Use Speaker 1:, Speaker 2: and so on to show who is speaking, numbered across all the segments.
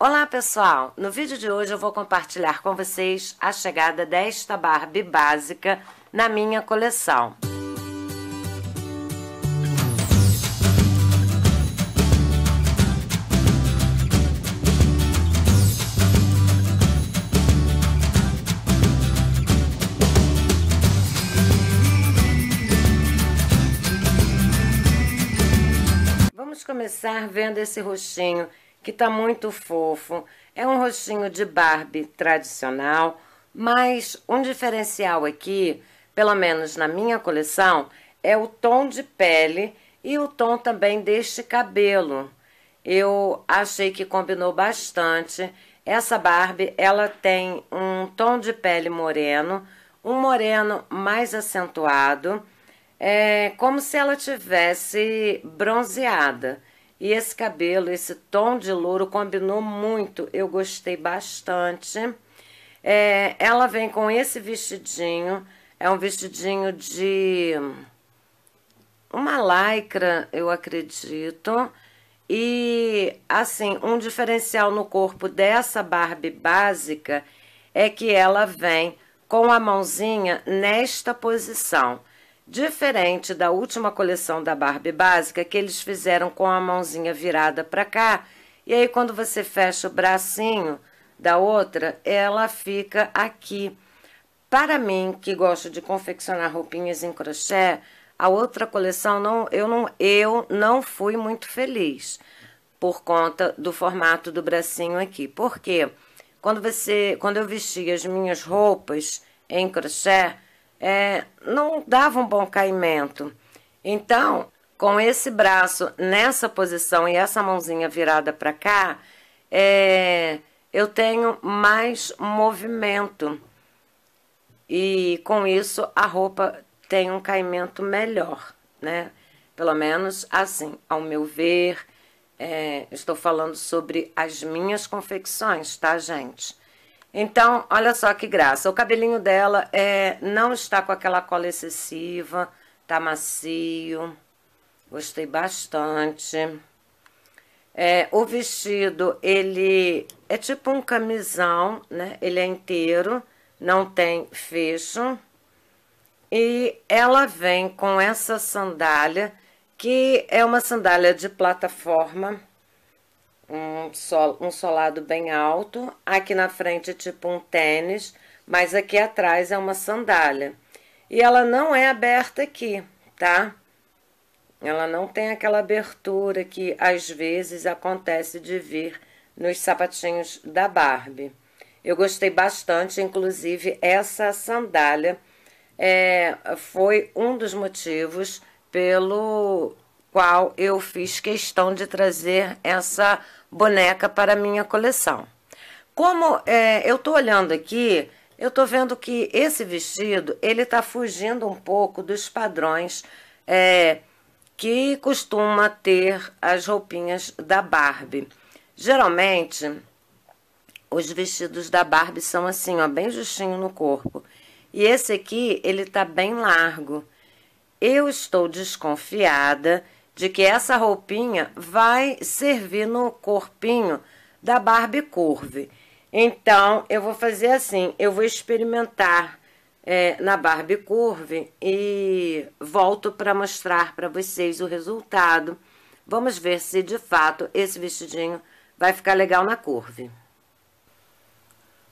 Speaker 1: Olá pessoal, no vídeo de hoje eu vou compartilhar com vocês a chegada desta Barbie básica na minha coleção. Vamos começar vendo esse roxinho que tá muito fofo. É um rostinho de Barbie tradicional, mas um diferencial aqui, pelo menos na minha coleção, é o tom de pele e o tom também deste cabelo. Eu achei que combinou bastante. Essa Barbie, ela tem um tom de pele moreno, um moreno mais acentuado, é como se ela tivesse bronzeada. E esse cabelo, esse tom de louro combinou muito, eu gostei bastante. É, ela vem com esse vestidinho, é um vestidinho de uma lycra, eu acredito. E, assim, um diferencial no corpo dessa Barbie básica é que ela vem com a mãozinha nesta posição. Diferente da última coleção da Barbie básica que eles fizeram com a mãozinha virada para cá, e aí quando você fecha o bracinho da outra, ela fica aqui. Para mim, que gosto de confeccionar roupinhas em crochê, a outra coleção não, eu não eu não fui muito feliz por conta do formato do bracinho aqui. Porque quando você, quando eu vesti as minhas roupas em crochê, é, não dava um bom caimento. Então, com esse braço nessa posição e essa mãozinha virada para cá, é, eu tenho mais movimento. E com isso a roupa tem um caimento melhor, né? Pelo menos assim, ao meu ver, é, estou falando sobre as minhas confecções, tá, gente? Então, olha só que graça. O cabelinho dela é, não está com aquela cola excessiva, tá macio. Gostei bastante. É, o vestido, ele é tipo um camisão, né? Ele é inteiro, não tem fecho. E ela vem com essa sandália, que é uma sandália de plataforma um, sol, um solado bem alto. Aqui na frente é tipo um tênis, mas aqui atrás é uma sandália. E ela não é aberta aqui, tá? Ela não tem aquela abertura que às vezes acontece de vir nos sapatinhos da Barbie. Eu gostei bastante, inclusive essa sandália é, foi um dos motivos pelo qual eu fiz questão de trazer essa boneca para minha coleção. Como é, eu estou olhando aqui, eu estou vendo que esse vestido ele está fugindo um pouco dos padrões é, que costuma ter as roupinhas da Barbie. Geralmente, os vestidos da Barbie são assim, ó, bem justinho no corpo. E esse aqui, ele tá bem largo. Eu estou desconfiada de que essa roupinha vai servir no corpinho da Barbie Curve. Então, eu vou fazer assim, eu vou experimentar é, na Barbie Curve e volto para mostrar para vocês o resultado. Vamos ver se, de fato, esse vestidinho vai ficar legal na curve.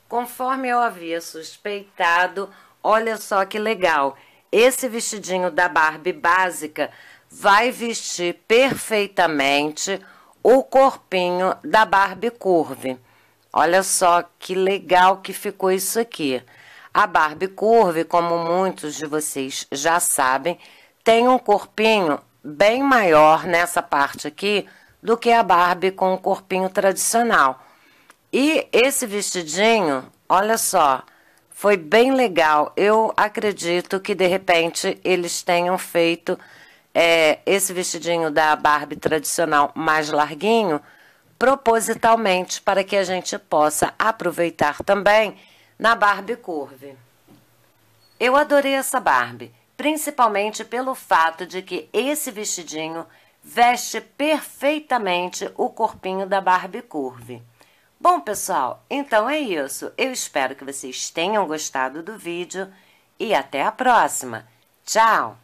Speaker 1: Conforme eu havia suspeitado, olha só que legal. Esse vestidinho da Barbie básica vai vestir perfeitamente o corpinho da Barbie Curve. Olha só que legal que ficou isso aqui. A Barbie Curve, como muitos de vocês já sabem, tem um corpinho bem maior nessa parte aqui do que a Barbie com o corpinho tradicional. E esse vestidinho, olha só, foi bem legal. Eu acredito que de repente eles tenham feito é, esse vestidinho da Barbie tradicional mais larguinho, propositalmente para que a gente possa aproveitar também na Barbie Curve. Eu adorei essa Barbie, principalmente pelo fato de que esse vestidinho veste perfeitamente o corpinho da Barbie Curve. Bom, pessoal, então é isso. Eu espero que vocês tenham gostado do vídeo e até a próxima. Tchau!